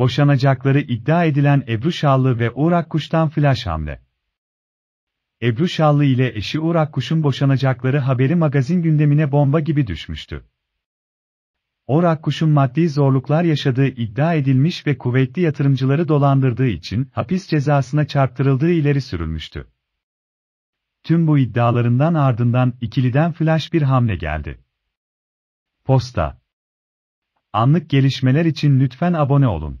boşanacakları iddia edilen Ebru Şallı ve Uğur Akkuş'tan flash hamle. Ebru Şallı ile eşi Uğur Akkuş'un boşanacakları haberi magazin gündemine bomba gibi düşmüştü. Uğur Akkuş'un maddi zorluklar yaşadığı iddia edilmiş ve kuvvetli yatırımcıları dolandırdığı için hapis cezasına çarptırıldığı ileri sürülmüştü. Tüm bu iddialarından ardından ikiliden flash bir hamle geldi. Posta Anlık gelişmeler için lütfen abone olun.